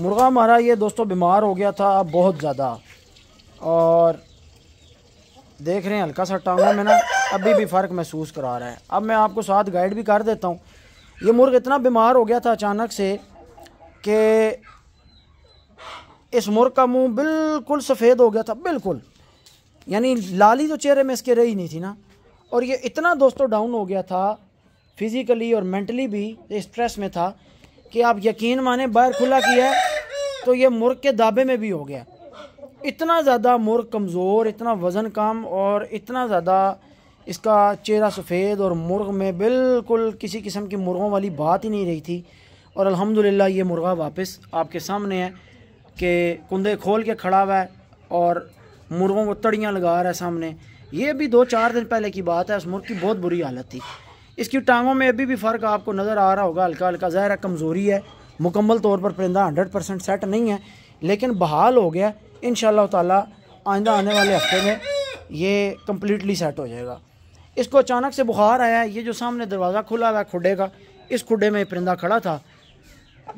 मुर्गा हमारा ये दोस्तों बीमार हो गया था बहुत ज़्यादा और देख रहे हैं हल्का सा टांगों में ना अभी भी फ़र्क महसूस करा रहा है अब मैं आपको साथ गाइड भी कर देता हूँ ये मुर्ग इतना बीमार हो गया था अचानक से कि इस मुर्ग का मुंह बिल्कुल सफ़ेद हो गया था बिल्कुल यानी लाली तो चेहरे में इसके रही नहीं थी ना और ये इतना दोस्तों डाउन हो गया था फिज़िकली और मेंटली भी स्ट्रेस में था कि आप यकीन माने बाहर खुला किया तो ये मुर्ग के दाबे में भी हो गया इतना ज़्यादा मुर्ग कमज़ोर इतना वज़न कम और इतना ज़्यादा इसका चेहरा सफ़ेद और मुर्ग में बिल्कुल किसी किस्म की मुर्गों वाली बात ही नहीं रही थी और अल्हम्दुलिल्लाह ये मुर्गा वापस आपके सामने है कि कुंदे खोल के खड़ा हुआ है और मुर्गों को तड़ियाँ लगा रहा है सामने ये भी दो चार दिन पहले की बात है उस मुर्ग की बहुत बुरी हालत थी इसकी टांगों में अभी भी फ़र्क आपको नज़र आ रहा होगा हल्का हल्का ज़ाहिर कमज़ोरी है मुकम्मल तौर पर परिंदा हंड्रेड परसेंट सेट नहीं है लेकिन बहाल हो गया इन तला आइंदा आने वाले हफ्ते में ये कम्प्लीटली सेट हो जाएगा इसको अचानक से बुखार आया ये जो सामने दरवाज़ा खुला हुआ खुडे का इस खुडे में परिंदा खड़ा था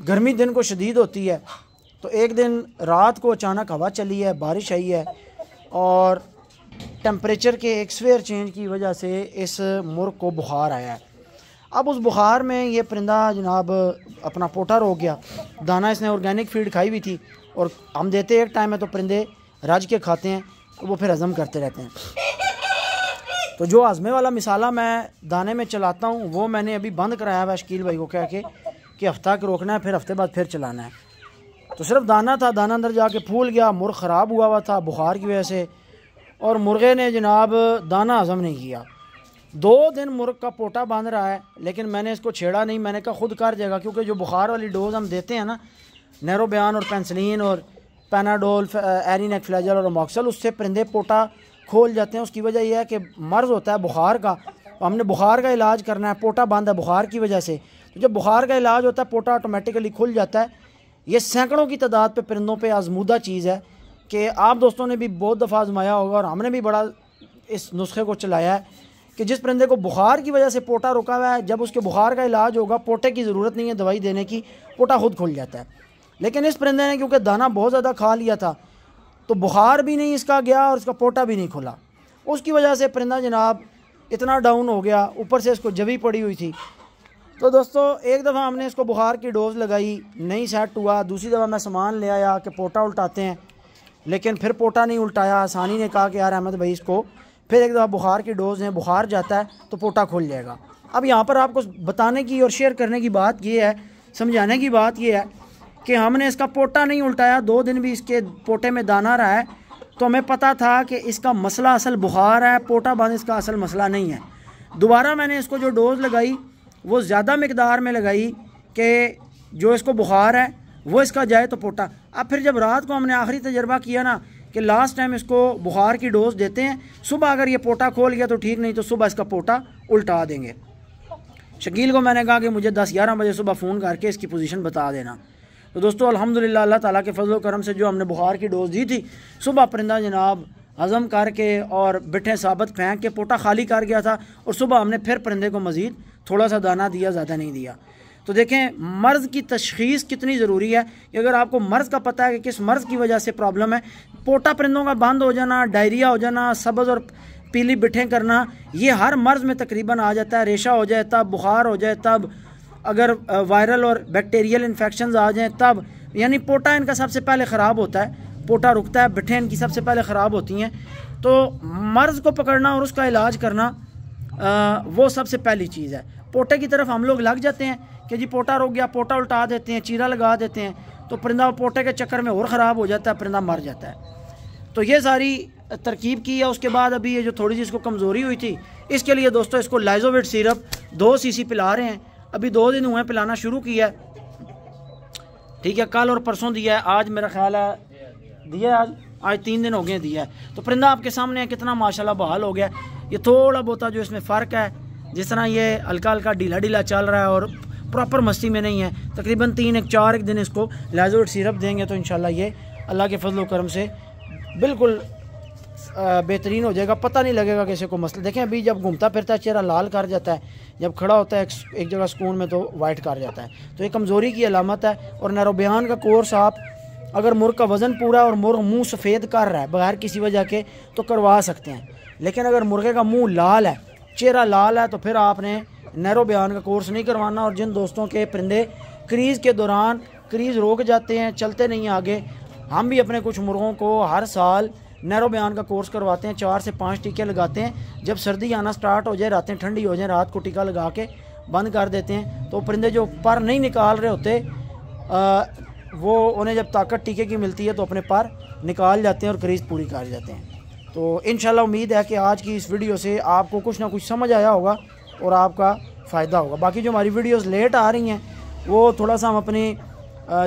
गर्मी दिन को शदीद होती है तो एक दिन रात को अचानक हवा चली है बारिश आई है और टेम्परेचर के एक्सवेयर चेंज की वजह से इस मुर्ग को बुखार आया है अब उस बुखार में ये परिंदा जनाब अपना पोटा रो गया दाना इसने ऑर्गेनिक फीड खाई हुई थी और हम देते एक टाइम है तो परिंदे रज के खाते हैं तो वो फिर हज़म करते रहते हैं तो जो हज़मे वाला मिसाला मैं दाने में चलाता हूँ वो मैंने अभी बंद कराया हुआ शकील भाई को कह के कि हफ्ता के रोकना है फिर हफ्ते बाद फिर चलाना है तो सिर्फ दाना था दाना अंदर जाके फूल गया मुर्ख ख़राब हुआ हुआ था बुखार की वजह से और मुर्गे ने जनाब दाना हज़म नहीं किया दो दिन मुर्ग का पोटा बांध रहा है लेकिन मैंने इसको छेड़ा नहीं मैंने कहा खुद कर जाएगा क्योंकि जो बुखार वाली डोज हम देते हैं ना नैरोबियान और पेंसिलिन और पैनाडोल एरिन फ्लैजल और मॉक्सल उससे परिंदे पोटा खोल जाते हैं उसकी वजह यह है कि मर्ज़ होता है बुखार का हमने बुखार का इलाज करना है पोटा बांधा बुखार की वजह से तो जब बुखार का इलाज होता है पोटा ऑटोमेटिकली खुल जाता है ये सैकड़ों की तादाद पे परिंदों पर आजमूदा चीज़ है कि आप दोस्तों ने भी बहुत दफ़ा आजमाया होगा और हमने भी बड़ा इस नुस्खे को चलाया है कि जिस परिंदे को बुखार की वजह से पोटा रुका हुआ है जब उसके बुखार का इलाज होगा पोटे की ज़रूरत नहीं है दवाई देने की पोटा खुद खुल जाता है लेकिन इस परिंदे ने क्योंकि दाना बहुत ज़्यादा खा लिया था तो बुखार भी नहीं इसका गया और इसका पोटा भी नहीं खुला उसकी वजह से परिंदा जनाब इतना डाउन हो गया ऊपर से इसको जबी पड़ी हुई थी तो दोस्तों एक दफ़ा हमने इसको बुखार की डोज़ लगाई नहीं सेट हुआ दूसरी दफ़ा मैं सामान ले आया कि पोटा उल्टाते हैं लेकिन फिर पोटा नहीं उल्टाया आसानी ने कहा कि यार अहमद भाई इसको फिर एक दफ़ा बुखार की डोज़ है बुखार जाता है तो पोटा खुल जाएगा अब यहाँ पर आपको बताने की और शेयर करने की बात यह है समझाने की बात यह है कि हमने इसका पोटा नहीं उल्टाया दो दिन भी इसके पोटे में दाना रहा है तो हमें पता था कि इसका मसला असल बुखार है पोटा बंद इसका असल मसला नहीं है दोबारा मैंने इसको जो डोज़ लगाई वो ज़्यादा मकदार में लगाई कि जो इसको बुखार है वो इसका जाए तो पोटा अब फिर जब रात को हमने आखिरी तजर्बा किया ना कि लास्ट टाइम इसको बुखार की डोज देते हैं सुबह अगर ये पोटा खोल गया तो ठीक नहीं तो सुबह इसका पोटा उल्टा देंगे शकील को मैंने कहा कि मुझे दस ग्यारह बजे सुबह फ़ोन करके इसकी पोजीशन बता देना तो दोस्तों अल्हम्दुलिल्लाह अल्लाह ताला के फजल करम से जो हमने बुखार की डोज दी थी सुबह परिंदा जनाब हज़म करके और बिठे साबत फेंक के पोटा खाली कर गया था और सुबह हमने फिर परिंदे को मज़ीद थोड़ा सा दाना दिया ज़्यादा नहीं दिया तो देखें मर्ज़ की तशखीस कितनी ज़रूरी है कि अगर आपको मर्ज़ का पता है कि किस मर्ज़ की वजह से प्रॉब्लम है पोटा परिंदों का बंद हो जाना डायरिया हो जाना सब्ज़ और पीली बिठें करना ये हर मर्ज़ में तकरीबन आ जाता है रेशा हो जाए तब बुखार हो जाए तब अगर वायरल और बैक्टीरियल इन्फेक्शन आ जाएँ तब यानी पोटा इनका सबसे पहले ख़राब होता है पोटा रुकता है बिठें इनकी सबसे पहले ख़राब होती हैं तो मर्ज़ को पकड़ना और उसका इलाज करना आ, वो सबसे पहली चीज़ है पोटे की तरफ हम लोग लग जाते हैं कि जी पोटा रोक गया पोटा उल्टा देते हैं चीरा लगा देते हैं तो परिंदा पोटे के चक्कर में और ख़राब हो जाता है परिंदा मर जाता है तो ये सारी तरकीब की है उसके बाद अभी ये जो थोड़ी सी इसको कमज़ोरी हुई थी इसके लिए दोस्तों इसको लाइजोवेट सिरप दो सीसी पिला रहे हैं अभी दो दिन हुए पिलाना शुरू किया है ठीक है कल और परसों दिया है आज मेरा ख्याल है दिया आज आज तीन दिन हो गए दिया है तो परिंदा आपके सामने है कितना माशाला बहाल हो गया ये थोड़ा बहुत जो इसमें फ़र्क है जिस तरह ये हल्का हल्का ढीला ढीला चल रहा है और प्रॉपर मस्ती में नहीं है तकरीबन तीन एक चार एक दिन इसको लाजोल सिरप देंगे तो इन ये अल्लाह के फजल करम से बिल्कुल बेहतरीन हो जाएगा पता नहीं लगेगा किसी को मसला देखें अभी जब घूमता फिरता है चेहरा लाल कर जाता है जब खड़ा होता है एक जगह सुकून में तो वाइट कर जाता है तो ये कमज़ोरी की अलामत है और नैरोबियान का कोर्स आप अगर मुर्ग का वज़न पूरा और मुर्ग मुंह सफ़ेद कर रहा है बगैर किसी वजह के तो करवा सकते हैं लेकिन अगर मुर्गे का मुंह लाल है चेहरा लाल है तो फिर आपने नैरो बयान का कोर्स नहीं करवाना और जिन दोस्तों के परिंदे क्रीज़ के दौरान क्रीज़ रोक जाते हैं चलते नहीं आगे हम भी अपने कुछ मुर्गों को हर साल नैरो बयान का कोर्स करवाते हैं चार से पाँच टीके लगाते हैं जब सर्दी आना स्टार्ट हो जाए रातें ठंडी हो जाए रात को टीका लगा के बंद कर देते हैं तो परिंदे जो पर नहीं निकाल रहे होते आ, वो उन्हें जब ताकत टीके की मिलती है तो अपने पर निकाल जाते हैं और क्रीज पूरी कर जाते हैं तो इन उम्मीद है कि आज की इस वीडियो से आपको कुछ ना कुछ समझ आया होगा और आपका फ़ायदा होगा बाकी जो हमारी वीडियोस लेट आ रही हैं वो थोड़ा सा हम अपने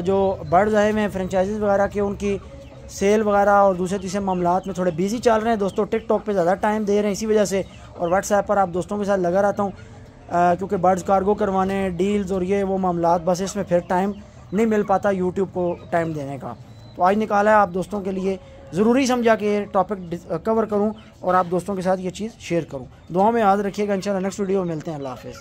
जो बर्ड्स आए हुए हैं फ्रेंचाइज वगैरह के उनकी सेल वगैरह और दूसरे तीसरे मामला में थोड़े बिजी चल रहे हैं दोस्तों टिकटॉक पे ज़्यादा टाइम दे रहे हैं इसी वजह से और व्हाट्सएप पर आप दोस्तों के साथ लगा रहता हूँ क्योंकि बर्ड्स कार्गो करवाने डील्स और ये वो मामला बस इसमें फिर टाइम नहीं मिल पाता यूट्यूब को टाइम देने का तो आज निकाला है आप दोस्तों के लिए ज़रूरी समझा के टॉपिक कवर करूँ और आप दोस्तों के साथ ये चीज़ शेयर करूँ दुआ में याद रखिएगा इन नेक्स्ट वीडियो में मिलते हैं अल्लाह हाफ़